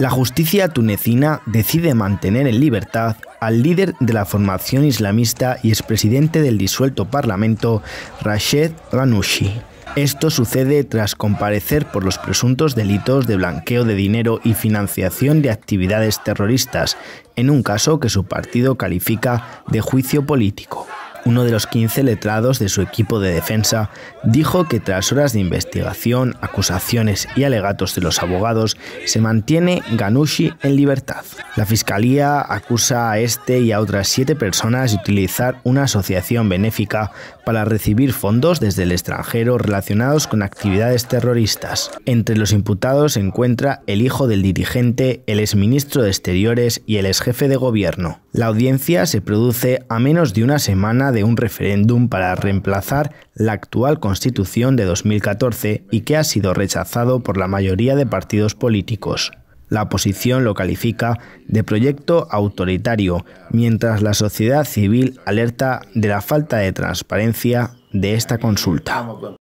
La justicia tunecina decide mantener en libertad al líder de la formación islamista y expresidente del disuelto parlamento, Rashid Ghannouchi. Esto sucede tras comparecer por los presuntos delitos de blanqueo de dinero y financiación de actividades terroristas, en un caso que su partido califica de juicio político uno de los 15 letrados de su equipo de defensa, dijo que tras horas de investigación, acusaciones y alegatos de los abogados, se mantiene Ganushi en libertad. La fiscalía acusa a este y a otras siete personas de utilizar una asociación benéfica para recibir fondos desde el extranjero relacionados con actividades terroristas. Entre los imputados se encuentra el hijo del dirigente, el exministro de Exteriores y el exjefe de gobierno. La audiencia se produce a menos de una semana de un referéndum para reemplazar la actual Constitución de 2014 y que ha sido rechazado por la mayoría de partidos políticos. La oposición lo califica de proyecto autoritario, mientras la sociedad civil alerta de la falta de transparencia de esta consulta.